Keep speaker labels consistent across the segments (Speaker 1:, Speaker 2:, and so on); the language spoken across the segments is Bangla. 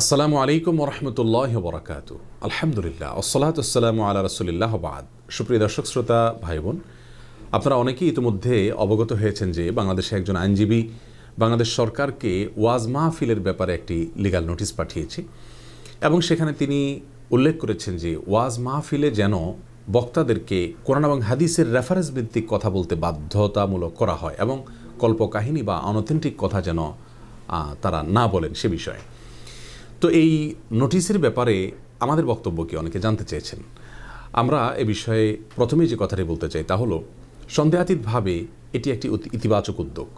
Speaker 1: আসসালামু আলাইকুম রহমতুল্লাহ বরাকাত আলহামদুলিল্লাহ আসসালাতাম আল্লাহ রসুলিল্লাহ বাদ সুপ্রিয় দর্শক শ্রোতা ভাই বোন আপনারা অনেকেই ইতিমধ্যে অবগত হয়েছেন যে বাংলাদেশে একজন আইনজীবী বাংলাদেশ সরকারকে ওয়াজ মাহফিলের ব্যাপারে একটি লিগাল নোটিশ পাঠিয়েছে এবং সেখানে তিনি উল্লেখ করেছেন যে ওয়াজ মাহফিলে যেন বক্তাদেরকে কোরআন এবং হাদিসের রেফারেন্স ভিত্তিক কথা বলতে বাধ্যতামূলক করা হয় এবং কল্পকাহিনী বা অনথেন্টিক কথা যেন তারা না বলেন সে বিষয়ে তো এই নোটিশের ব্যাপারে আমাদের বক্তব্য কি অনেকে জানতে চেয়েছেন আমরা এ বিষয়ে প্রথমে যে কথাটি বলতে চাই তা হলো সন্দেহাতীতভাবে এটি একটি ইতিবাচক উদ্যোগ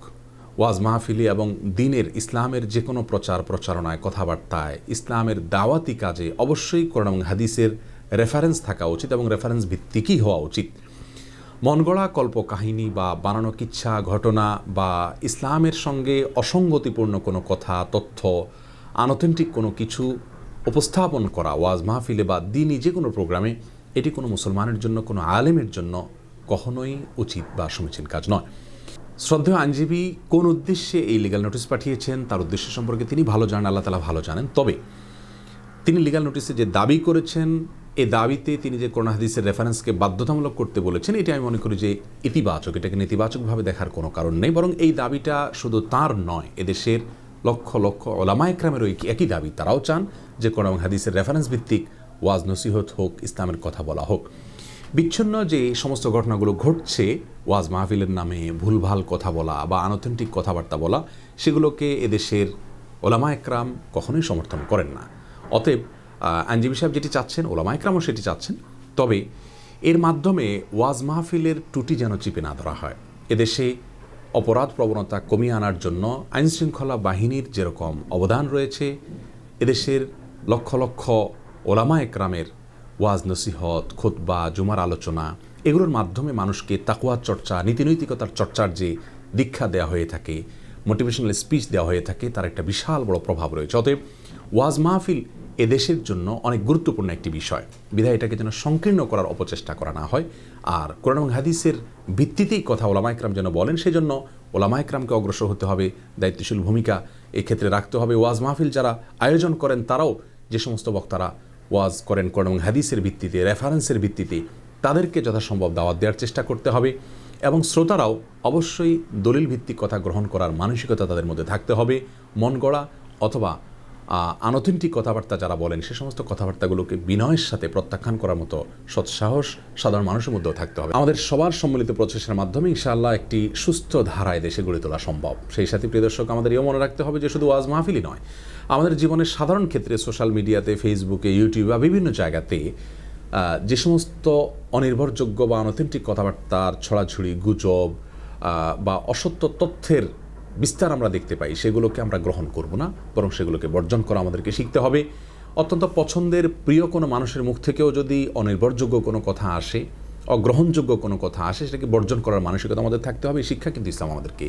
Speaker 1: ওয়াজ মাহফিলি এবং দিনের ইসলামের যে কোনো প্রচার প্রচারণায় কথাবার্তায় ইসলামের দাওয়াতি কাজে অবশ্যই কোরআন এবং হাদিসের রেফারেন্স থাকা উচিত এবং রেফারেন্স ভিত্তিকই হওয়া উচিত মনগড়া কল্পকাহিনী বা বানানো কিচ্ছা ঘটনা বা ইসলামের সঙ্গে অসঙ্গতিপূর্ণ কোনো কথা তথ্য আনঅথেন্টিক কোনো কিছু উপস্থাপন করা ওয়াজ মাহফিলে বা দিনই যে কোনো প্রোগ্রামে এটি কোনো মুসলমানের জন্য কোনো আলেমের জন্য কখনোই উচিত বা সমীচীন কাজ নয় শ্রদ্ধেয় আইনজীবী কোন উদ্দেশ্যে এই লিগাল নোটিস পাঠিয়েছেন তার উদ্দেশ্য সম্পর্কে তিনি ভালো জানেন আল্লাহ তালা ভালো জানেন তবে তিনি লিগাল নোটিসে যে দাবি করেছেন এ দাবিতে তিনি যে করোনা হাদিসের রেফারেন্সকে বাধ্যতামূলক করতে বলেছেন এটি আমি মনে করি যে ইতিবাচক এটাকে নেতিবাচকভাবে দেখার কোনো কারণ নেই বরং এই দাবিটা শুধু তার নয় এদেশের লক্ষ লক্ষ ওলামা একরামের ওই একই দাবি তারাও চান যে কোরআন এবং হাদিসের রেফারেন্স ভিত্তিক ওয়াজ নসিহত হোক ইসলামের কথা বলা হোক বিচ্ছিন্ন যে সমস্ত ঘটনাগুলো ঘটছে ওয়াজ মাহফিলের নামে ভুলভাল কথা বলা বা আনথেন্টিক কথাবার্তা বলা সেগুলোকে এদেশের ওলামা একরাম কখনোই সমর্থন করেন না অতএব আইনজীবী সাহেব যেটি চাচ্ছেন ওলামা একরামও সেটি চাচ্ছেন তবে এর মাধ্যমে ওয়াজ মাহফিলের টুটি যেন চিপে না ধরা হয় এদেশে অপরাধ প্রবণতা কমিয়ে আনার জন্য আইনশৃঙ্খলা বাহিনীর যেরকম অবদান রয়েছে এদেশের লক্ষ লক্ষ ওলামা একরামের ওয়াজ নসিহত খোতবা জুমার আলোচনা এগুলোর মাধ্যমে মানুষকে তাকুয়ার চর্চা নীতিনৈতিকতার চর্চার যে দীক্ষা দেওয়া হয়ে থাকে মোটিভেশনাল স্পিচ দেওয়া হয়ে থাকে তার একটা বিশাল বড় প্রভাব রয়েছে অতএব ওয়াজ মাহফিল এদেশের জন্য অনেক গুরুত্বপূর্ণ একটি বিষয় বিধায় এটাকে যেন সংকীর্ণ করার অপচেষ্টা করা না হয় আর কোরআন এবং হাদিসের ভিত্তিতেই কথা ওলামা একরাম যেন বলেন সেজন্য ওলামা একরামকে অগ্রসর হতে হবে দায়িত্বশীল ভূমিকা এক্ষেত্রে রাখতে হবে ওয়াজ মাহফিল যারা আয়োজন করেন তারাও যে সমস্ত বক্তারা ওয়াজ করেন কোরআন এবং হাদিসের ভিত্তিতে রেফারেন্সের ভিত্তিতে তাদেরকে যথাসম্ভব দাওয়াত দেওয়ার চেষ্টা করতে হবে এবং শ্রোতারাও অবশ্যই দলিল ভিত্তিক কথা গ্রহণ করার মানসিকতা তাদের মধ্যে থাকতে হবে মন গড়া অথবা আনথেন্টিক কথাবার্তা যারা বলেন সে সমস্ত কথাবার্তাগুলোকে বিনয়ের সাথে প্রত্যাখ্যান করার মতো সৎসাহস সাধারণ মানুষের মধ্যেও থাকতে হবে আমাদের সবার সম্মিলিত প্রচেষ্টার মাধ্যমে ইনশাআল্লাহ একটি সুস্থ ধারায় দেশে গড়ে তোলা সম্ভব সেই সাথে প্রিয় দর্শক আমাদের এও মনে রাখতে হবে যে শুধু ওয়াজ মাহফিলই নয় আমাদের জীবনের সাধারণ ক্ষেত্রে সোশ্যাল মিডিয়াতে ফেসবুকে ইউটিউব বা বিভিন্ন জায়গাতে যে সমস্ত অনির্ভরযোগ্য বা অনথেন্টিক কথাবার্তার ছড়াছড়ি গুজব বা অসত্য তথ্যের বিস্তার আমরা দেখতে পাই সেগুলোকে আমরা গ্রহণ করব না বরং সেগুলোকে বর্জন করা আমাদেরকে শিখতে হবে অত্যন্ত পছন্দের প্রিয় কোনো মানুষের মুখ থেকেও যদি অনির্ভরযোগ্য কোনো কথা আসে অগ্রহণযোগ্য কোনো কথা আসে সেটাকে বর্জন করার মানসিকতা আমাদের থাকতে হবে শিক্ষা কিন্তু ইসলাম আমাদেরকে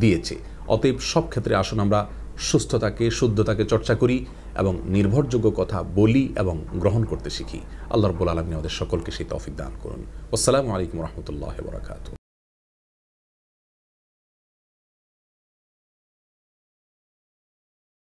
Speaker 1: দিয়েছে অতএব সব ক্ষেত্রে আসুন আমরা সুস্থতাকে শুদ্ধতাকে চর্চা করি এবং নির্ভরযোগ্য কথা বলি এবং গ্রহণ করতে শিখি আল্লাহ রবুল আলমী আমাদের সকলকে সেই তফিক দান করুন আসসালামু আলাইকুম রহমতুল্লাহ বরাকাতু